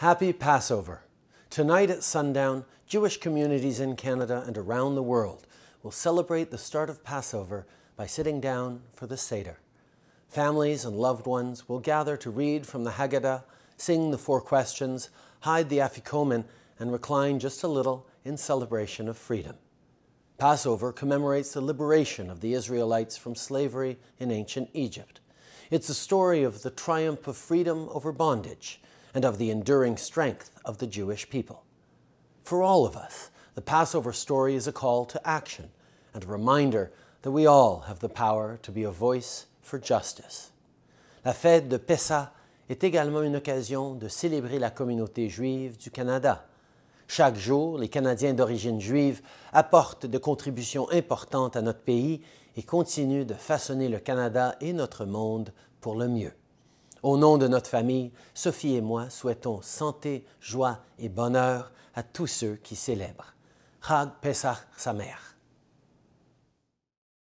Happy Passover. Tonight at sundown, Jewish communities in Canada and around the world will celebrate the start of Passover by sitting down for the Seder. Families and loved ones will gather to read from the Haggadah, sing the Four Questions, hide the Afikomen, and recline just a little in celebration of freedom. Passover commemorates the liberation of the Israelites from slavery in ancient Egypt. It's a story of the triumph of freedom over bondage and of the enduring strength of the Jewish people. For all of us, the Passover story is a call to action and a reminder that we all have the power to be a voice for justice. La fête de Pessah est également une occasion de célébrer la communauté juive du Canada. Chaque jour, les Canadiens d'origine juive apportent de contributions importantes à notre pays et continuent de façonner le Canada et notre monde pour le mieux. Au nom de notre famille, Sophie et moi souhaitons santé, joie et bonheur à tous ceux qui célèbrent. Chag Pesach mère.